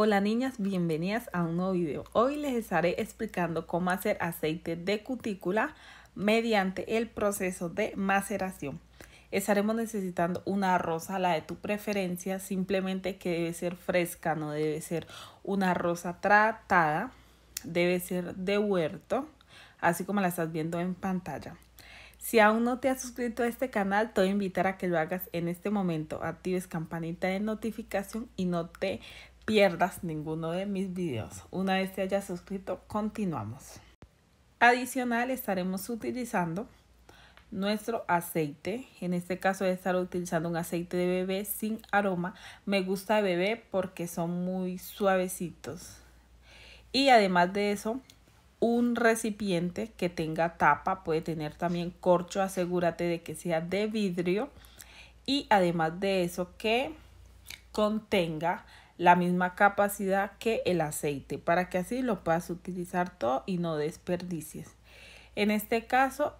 Hola niñas, bienvenidas a un nuevo video. Hoy les estaré explicando cómo hacer aceite de cutícula mediante el proceso de maceración. Estaremos necesitando una rosa, la de tu preferencia, simplemente que debe ser fresca, no debe ser una rosa tratada, debe ser de huerto, así como la estás viendo en pantalla. Si aún no te has suscrito a este canal, te voy a invitar a que lo hagas en este momento. Actives campanita de notificación y no te pierdas ninguno de mis videos. Una vez te hayas suscrito, continuamos. Adicional, estaremos utilizando nuestro aceite. En este caso voy estar utilizando un aceite de bebé sin aroma. Me gusta de bebé porque son muy suavecitos. Y además de eso, un recipiente que tenga tapa. Puede tener también corcho. Asegúrate de que sea de vidrio. Y además de eso, que contenga la misma capacidad que el aceite para que así lo puedas utilizar todo y no desperdicies. En este caso,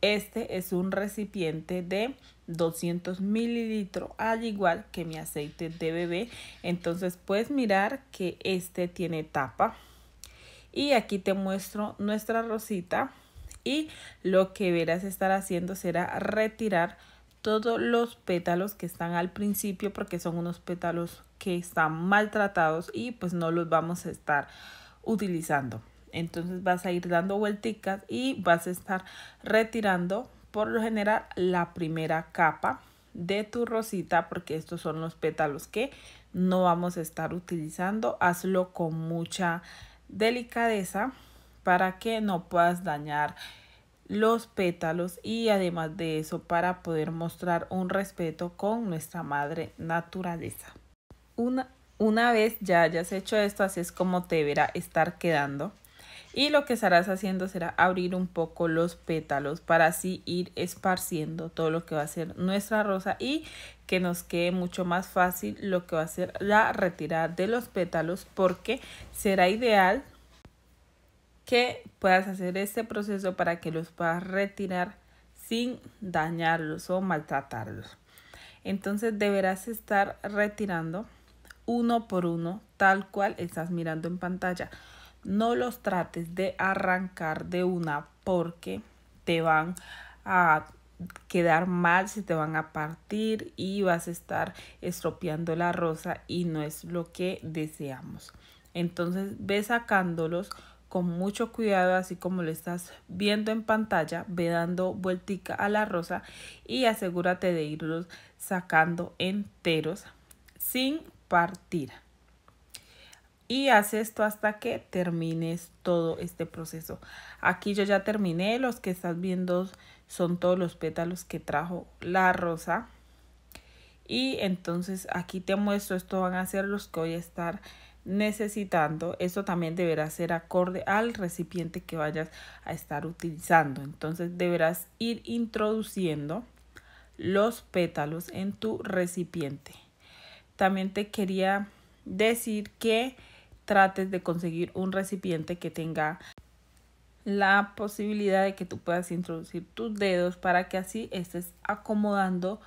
este es un recipiente de 200 mililitros, al igual que mi aceite de bebé. Entonces puedes mirar que este tiene tapa. Y aquí te muestro nuestra rosita y lo que verás estar haciendo será retirar todos los pétalos que están al principio porque son unos pétalos que están maltratados y pues no los vamos a estar utilizando. Entonces vas a ir dando vuelticas y vas a estar retirando por lo general la primera capa de tu rosita porque estos son los pétalos que no vamos a estar utilizando. Hazlo con mucha delicadeza para que no puedas dañar los pétalos y además de eso para poder mostrar un respeto con nuestra madre naturaleza. Una, una vez ya hayas hecho esto, así es como te verá estar quedando. Y lo que estarás haciendo será abrir un poco los pétalos para así ir esparciendo todo lo que va a ser nuestra rosa y que nos quede mucho más fácil lo que va a ser la retirada de los pétalos porque será ideal que puedas hacer este proceso para que los puedas retirar sin dañarlos o maltratarlos. Entonces deberás estar retirando uno por uno, tal cual estás mirando en pantalla. No los trates de arrancar de una porque te van a quedar mal, si te van a partir y vas a estar estropeando la rosa y no es lo que deseamos. Entonces ve sacándolos con mucho cuidado, así como lo estás viendo en pantalla, ve dando vueltica a la rosa y asegúrate de irlos sacando enteros sin partir. Y haz esto hasta que termines todo este proceso. Aquí yo ya terminé, los que estás viendo son todos los pétalos que trajo la rosa. Y entonces aquí te muestro, esto van a ser los que voy a estar necesitando, eso también deberá ser acorde al recipiente que vayas a estar utilizando. Entonces deberás ir introduciendo los pétalos en tu recipiente. También te quería decir que trates de conseguir un recipiente que tenga la posibilidad de que tú puedas introducir tus dedos para que así estés acomodando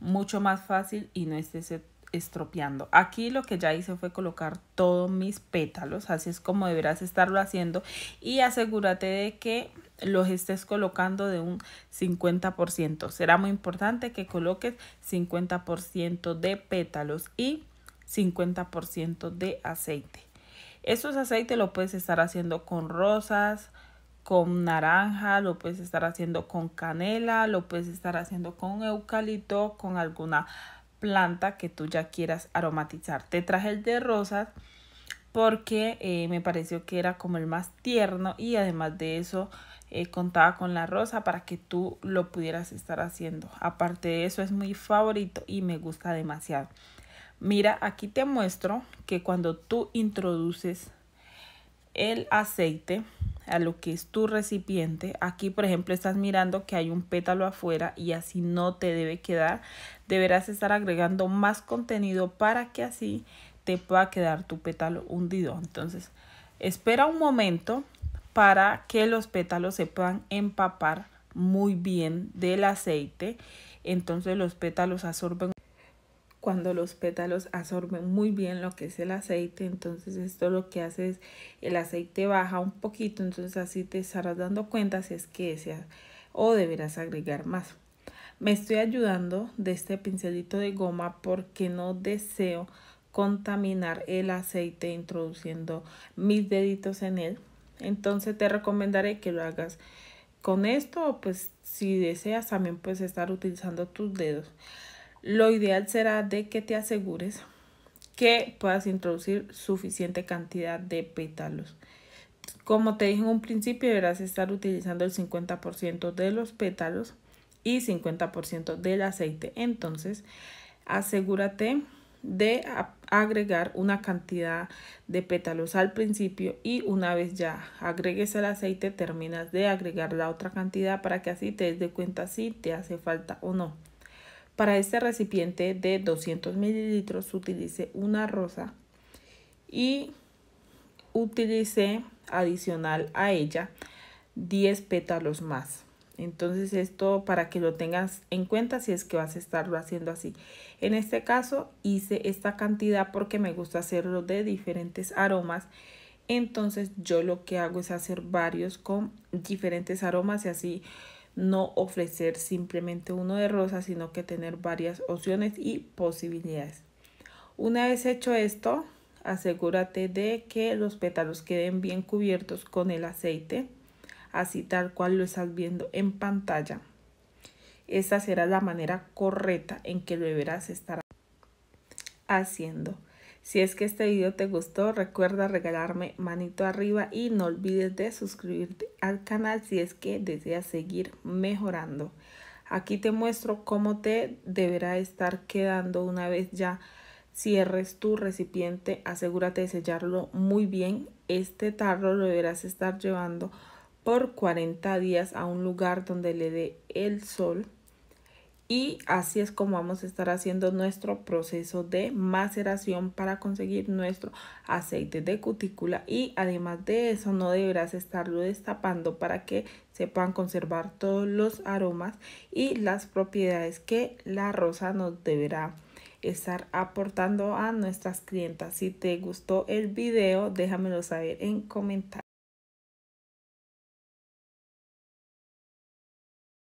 mucho más fácil y no estés estropeando. Aquí lo que ya hice fue colocar todos mis pétalos, así es como deberás estarlo haciendo y asegúrate de que los estés colocando de un 50%. Será muy importante que coloques 50% de pétalos y 50% de aceite. Estos aceites lo puedes estar haciendo con rosas, con naranja, lo puedes estar haciendo con canela, lo puedes estar haciendo con eucalipto, con alguna planta que tú ya quieras aromatizar. Te traje el de rosas porque eh, me pareció que era como el más tierno y además de eso eh, contaba con la rosa para que tú lo pudieras estar haciendo. Aparte de eso es mi favorito y me gusta demasiado. Mira, aquí te muestro que cuando tú introduces el aceite, a lo que es tu recipiente. Aquí, por ejemplo, estás mirando que hay un pétalo afuera y así no te debe quedar. Deberás estar agregando más contenido para que así te pueda quedar tu pétalo hundido. Entonces, espera un momento para que los pétalos se puedan empapar muy bien del aceite. Entonces los pétalos absorben cuando los pétalos absorben muy bien lo que es el aceite. Entonces esto lo que hace es el aceite baja un poquito, entonces así te estarás dando cuenta si es que deseas o deberás agregar más. Me estoy ayudando de este pincelito de goma porque no deseo contaminar el aceite introduciendo mis deditos en él. Entonces te recomendaré que lo hagas con esto, o pues si deseas también puedes estar utilizando tus dedos lo ideal será de que te asegures que puedas introducir suficiente cantidad de pétalos. Como te dije en un principio, deberás estar utilizando el 50% de los pétalos y 50% del aceite. Entonces, asegúrate de agregar una cantidad de pétalos al principio y una vez ya agregues el aceite terminas de agregar la otra cantidad para que así te des de cuenta si te hace falta o no. Para este recipiente de 200 mililitros utilicé una rosa y utilicé adicional a ella 10 pétalos más. Entonces esto para que lo tengas en cuenta si es que vas a estarlo haciendo así. En este caso hice esta cantidad porque me gusta hacerlo de diferentes aromas. Entonces yo lo que hago es hacer varios con diferentes aromas y así no ofrecer simplemente uno de rosa, sino que tener varias opciones y posibilidades. Una vez hecho esto, asegúrate de que los pétalos queden bien cubiertos con el aceite, así tal cual lo estás viendo en pantalla. Esta será la manera correcta en que lo deberás estar haciendo. Si es que este video te gustó, recuerda regalarme manito arriba y no olvides de suscribirte al canal si es que deseas seguir mejorando. Aquí te muestro cómo te deberá estar quedando una vez ya cierres tu recipiente. Asegúrate de sellarlo muy bien. Este tarro lo deberás estar llevando por 40 días a un lugar donde le dé el sol. Y así es como vamos a estar haciendo nuestro proceso de maceración para conseguir nuestro aceite de cutícula. Y además de eso no deberás estarlo destapando para que se puedan conservar todos los aromas y las propiedades que la rosa nos deberá estar aportando a nuestras clientas. Si te gustó el video déjamelo saber en comentarios.